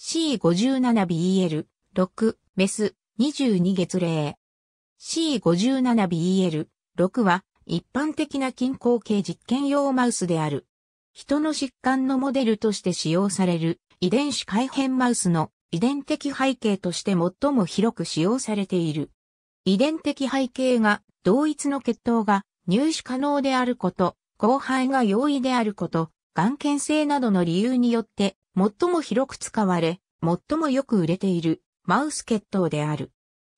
C57BL、6、メス、22月例。C57BL、6は、一般的な均衡系実験用マウスである。人の疾患のモデルとして使用される遺伝子改変マウスの遺伝的背景として最も広く使用されている。遺伝的背景が同一の血統が入手可能であること、後輩が容易であること、眼検性などの理由によって最も広く使われ、最もよく売れているマウス血統である。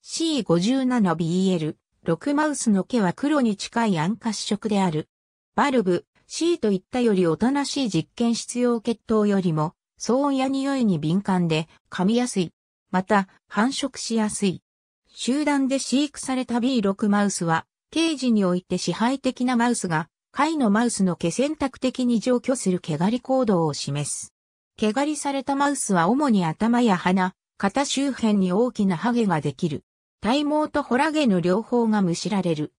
C57BL、6マウスの毛は黒に近い暗褐色である。バルブ、C といったよりおとなしい実験室用血統よりも、騒音や匂いに敏感で噛みやすい。また、繁殖しやすい。集団で飼育された B6 マウスは、ケージにおいて支配的なマウスが、下位のマウスの毛選択的に除去する毛刈り行動を示す。毛刈りされたマウスは主に頭や鼻、肩周辺に大きなハゲができる。体毛とホラゲの両方がむしられる。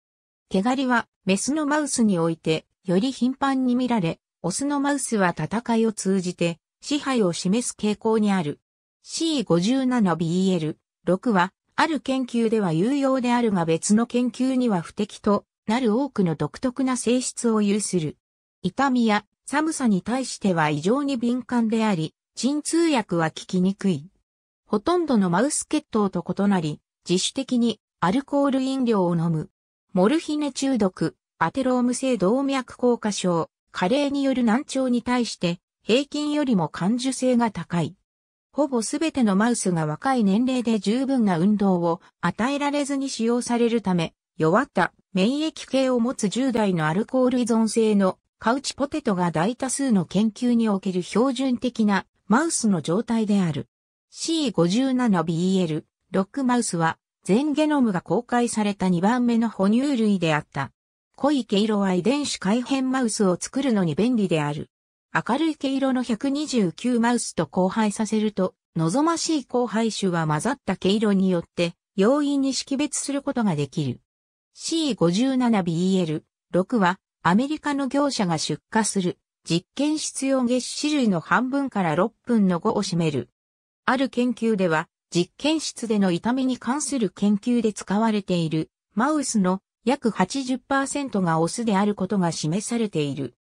毛刈りはメスのマウスにおいてより頻繁に見られ、オスのマウスは戦いを通じて支配を示す傾向にある。C57BL6 は、ある研究では有用であるが別の研究には不適となる多くの独特な性質を有する。痛みや寒さに対しては異常に敏感であり、鎮痛薬は効きにくい。ほとんどのマウス血糖と異なり、自主的にアルコール飲料を飲む。モルヒネ中毒、アテローム性動脈硬化症、加齢による難聴に対して平均よりも感受性が高い。ほぼすべてのマウスが若い年齢で十分な運動を与えられずに使用されるため、弱った免疫系を持つ10代のアルコール依存性のカウチポテトが大多数の研究における標準的なマウスの状態である。C57BL、ロックマウスは全ゲノムが公開された2番目の哺乳類であった。濃い毛色は遺伝子改変マウスを作るのに便利である。明るい毛色の129マウスと交配させると、望ましい交配種は混ざった毛色によって、容易に識別することができる。C57BL6 はアメリカの業者が出荷する実験室用月種類の半分から6分の5を占める。ある研究では、実験室での痛みに関する研究で使われているマウスの約80%がオスであることが示されている。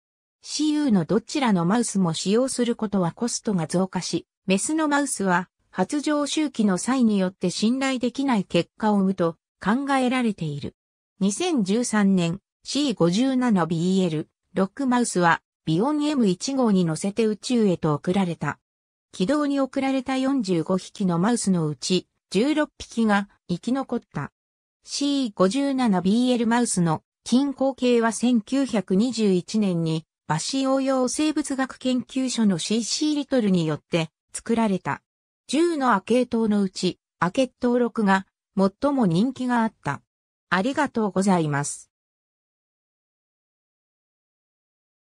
CU のどちらのマウスも使用することはコストが増加し、メスのマウスは発情周期の際によって信頼できない結果を生むと考えられている。2013年、C57BL、ロックマウスは、ビオン M1 号に乗せて宇宙へと送られた。軌道に送られた45匹のマウスのうち、16匹が生き残った。C57BL マウスの近郊系は1921年にバシオ用生物学研究所の CC リトルによって作られた。10のアケ系トのうちアケット6が最も人気があった。ありがとうございます。